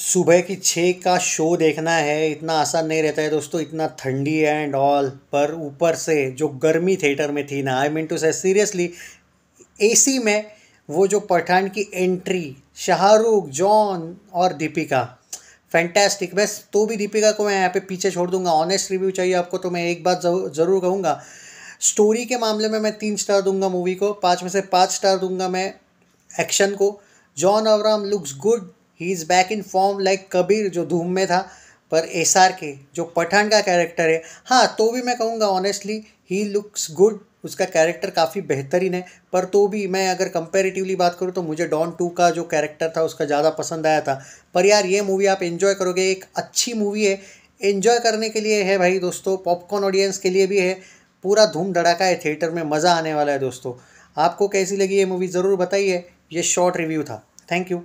सुबह की छः का शो देखना है इतना आसान नहीं रहता है दोस्तों इतना ठंडी एंड ऑल पर ऊपर से जो गर्मी थिएटर में थी ना I mean to say seriously AC में वो जो पठान की एंट्री शाहरुख जॉन और दीपिका फैंटेस्टिक बस तो भी दीपिका को मैं यहाँ पे पीछे छोड़ दूंगा ऑनेस्ट रिव्यू चाहिए आपको तो मैं एक बात ज़रूर कहूँगा स्टोरी के मामले में मैं तीन स्टार दूंगा मूवी को पाँच में से पाँच स्टार दूंगा मैं एक्शन को John Abraham looks good he is back in form like Kabir जो धूम में था पर एस आर के जो पठान का कैरेक्टर है हाँ तो भी मैं कहूँगा ऑनेस्टली ही लुक्स गुड उसका कैरेक्टर काफ़ी बेहतरीन है पर तो भी मैं अगर कंपेरेटिवली बात करूँ तो मुझे डॉन टू का जो कैरेक्टर था उसका ज़्यादा पसंद आया था पर यार ये मूवी आप इन्जॉय करोगे एक अच्छी मूवी है इन्जॉय करने के लिए है भाई दोस्तों पॉपकॉर्न ऑडियंस के लिए भी है पूरा धूम धड़ाका है थिएटर में मज़ा आने वाला है दोस्तों आपको कैसी लगी ये मूवी ज़रूर बताइए ये शॉर्ट रिव्यू था थैंक यू